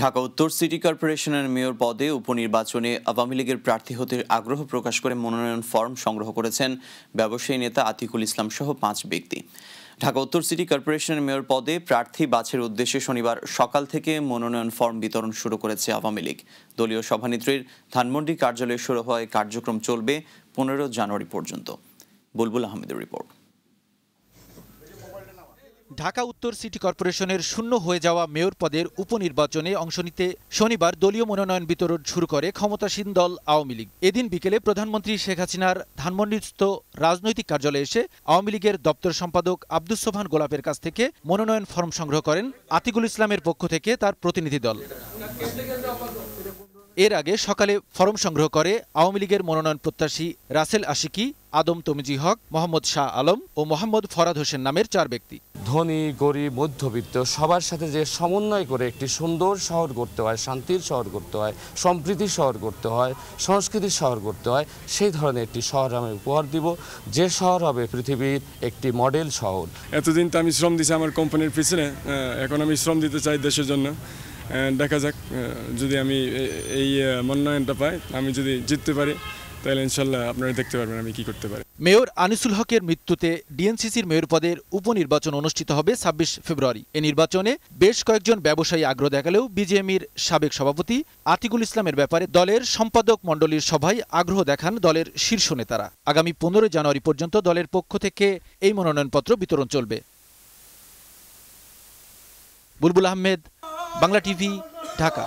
ঢাকা উত্তর সিটি কর্পোরেশনের মেয়র পদে উপনির্বাচনে আওয়ামী লীগের প্রার্থী হতে আগ্রহ প্রকাশ করে মনোনয়ন ফর্ম সংগ্রহ করেছেন ব্যবসায়ী নেতা আতিকুল ইসলাম সহ পাঁচ ব্যক্তি ঢাকা উত্তর সিটি কর্পোরেশনের মেয়র পদে প্রার্থী বাছের উদ্দেশ্যে শনিবার সকাল থেকে মনোনয়ন ফর্ম বিতরণ শুরু করেছে আওয়ামী লীগ দলীয় সভানেত্রীর ধানমন্ডি কার্যালয়ে শুরু হওয়ায় কার্যক্রম চলবে পনেরো জানুয়ারি পর্যন্ত বুলবুল আহমেদের রিপোর্ট ঢাকা উত্তর সিটি কর্পোরেশনের শূন্য হয়ে যাওয়া মেয়র পদের উপনির্বাচনে অংশ নিতে শনিবার দলীয় মনোনয়ন বিতরণ শুরু করে ক্ষমতাসীন দল আওয়ামী লীগ এদিন বিকেলে প্রধানমন্ত্রী শেখ হাসিনার ধানমন্ডিস্থ রাজনৈতিক কার্যালয়ে এসে আওয়ামী লীগের দপ্তর সম্পাদক আব্দুস সোভান গোলাপের কাছ থেকে মনোনয়ন ফর্ম সংগ্রহ করেন আতিকুল ইসলামের পক্ষ থেকে তার প্রতিনিধি দল এর আগে সকালে ফরম সংগ্রহ করে আওয়ামী লীগের মনোনয়ন প্রত্যাশী রাসেল আশিকি আদম তমিজি হক মোহাম্মদ শাহ আলম ও মোহাম্মদ ফরাদ হোসেন নামের চার ব্যক্তি ধনী গরিব মধ্যবিত্ত সবার সাথে যে সমন্বয় করে একটি সুন্দর শহর করতে হয় শান্তির শহর করতে হয় সম্প্রীতির শহর করতে হয় সংস্কৃতির শহর করতে হয় সেই ধরনের একটি শহর আমি উপহার দিব যে শহর হবে পৃথিবীর একটি মডেল শহর এতদিন তো আমি শ্রম দিছি আমার কোম্পানির পিছনে এখন আমি শ্রম দিতে চাই দেশের জন্য দেখা যাক যদি আমি এই মনোনয়নটা পাই আমি যদি জিততে পারি তাহলে ইনশাল্লাহ আপনারা দেখতে পারবেন আমি কি করতে পারি মেয়র আনিসুল হকের মৃত্যুতে ডিএনসিসির মেয়র পদের উপনির্বাচন অনুষ্ঠিত হবে ছাব্বিশ ফেব্রুয়ারি এ নির্বাচনে বেশ কয়েকজন ব্যবসায়ী আগ্রহ দেখালেও বিজেএমির সাবেক সভাপতি আতিকুল ইসলামের ব্যাপারে দলের সম্পাদক মণ্ডলীর সভায় আগ্রহ দেখান দলের শীর্ষ নেতারা আগামী পনেরোই জানুয়ারি পর্যন্ত দলের পক্ষ থেকে এই মনোনয়নপত্র বিতরণ চলবে বুলবুল আহমেদ বাংলা টিভি ঢাকা